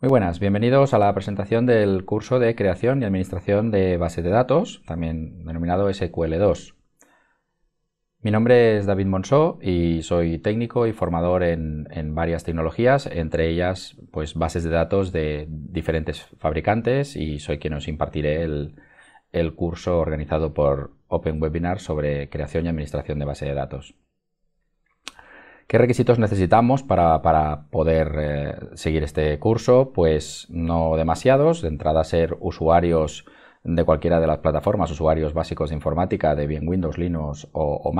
Muy buenas, bienvenidos a la presentación del curso de creación y administración de bases de datos, también denominado SQL2. Mi nombre es David Monsó y soy técnico y formador en, varias tecnologías, entre ellas pues, bases de datos de diferentes fabricantes y soy quien os impartiré el, el curso organizado por Open Webinar sobre creación y administración de base de datos. ¿Qué requisitos necesitamos para, poder eh, seguir este curso? Pues no demasiados. De entrada, ser usuarios de cualquiera de las plataformas, usuarios básicos de informática, de bien Windows, Linux o, o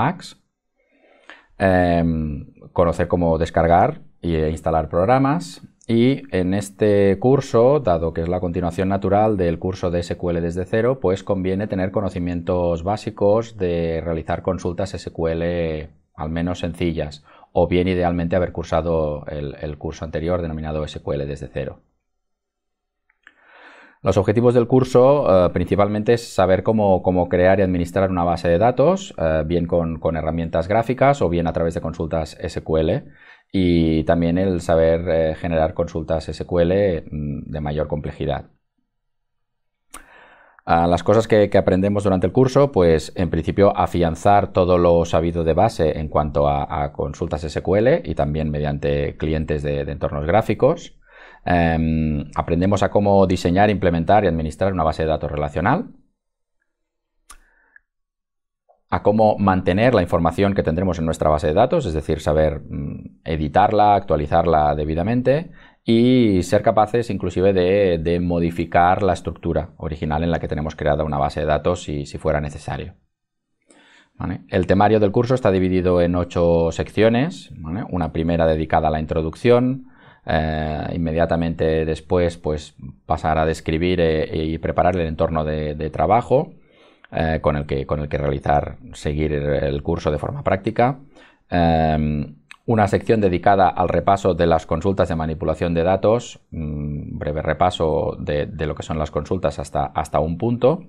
em, conocer cómo descargar e instalar programas. Y en este curso, dado que es la continuación natural del curso de SQL desde cero, pues conviene tener conocimientos básicos de realizar consultas SQL al menos sencillas o bien idealmente haber cursado el, curso anterior denominado SQL desde cero. Los objetivos del curso eh, principalmente es saber cómo, crear y administrar una base de datos, eh, bien con, herramientas gráficas o bien a través de consultas SQL, y también el saber eh, generar consultas SQL mm, de mayor complejidad las cosas que, aprendemos durante el curso, pues en principio afianzar todo lo sabido de base en cuanto a, consultas SQL y también mediante clientes de, entornos gráficos. Em, aprendemos a cómo diseñar, implementar y administrar una base de datos relacional. A cómo mantener la información que tendremos en nuestra base de datos, es decir, saber mm, editarla, actualizarla debidamente y ser capaces inclusive de, modificar la estructura original en la que tenemos creada una base de datos si, fuera necesario. El temario del curso está dividido en ocho secciones, una primera dedicada a la introducción, eh, inmediatamente después pues, pasar a describir eh, y preparar el entorno de, trabajo eh, con, el que, con el que realizar, seguir el curso de forma práctica una sección dedicada al repaso de las consultas de manipulación de datos, un mm, breve repaso de, lo que son las consultas hasta, hasta un punto,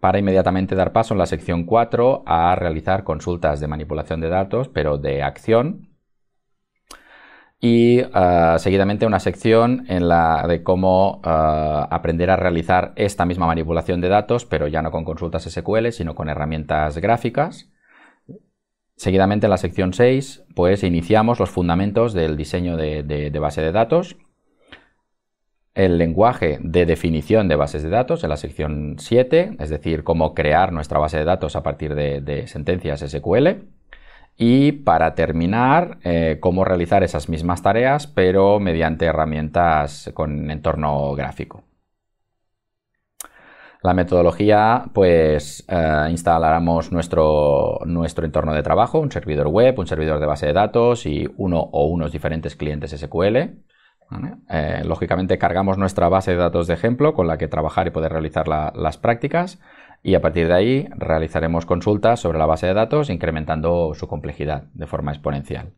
para inmediatamente dar paso en la sección 4 a realizar consultas de manipulación de datos, pero de acción, y ah, seguidamente una sección en la de cómo ah, aprender a realizar esta misma manipulación de datos, pero ya no con consultas SQL, sino con herramientas gráficas. Seguidamente en la sección 6, pues iniciamos los fundamentos del diseño de, base de datos, el lenguaje de definición de bases de datos en la sección 7, es decir, cómo crear nuestra base de datos a partir de, sentencias SQL, y para terminar, eh, cómo realizar esas mismas tareas, pero mediante herramientas con entorno gráfico la metodología, pues eh, nuestro, nuestro entorno de trabajo, un servidor web, un servidor de base de datos y uno o unos diferentes clientes SQL. Eh, lógicamente cargamos nuestra base de datos de ejemplo con la que trabajar y poder realizar las prácticas y a partir de ahí realizaremos consultas sobre la base de datos incrementando su complejidad de forma exponencial.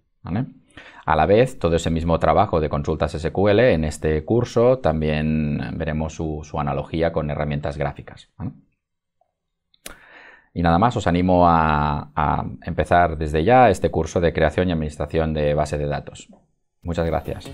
A la vez, todo ese mismo trabajo de consultas SQL en este curso también veremos su, analogía con herramientas gráficas. Y nada más, os animo a, a empezar desde ya este curso de creación y administración de base de datos. Muchas gracias.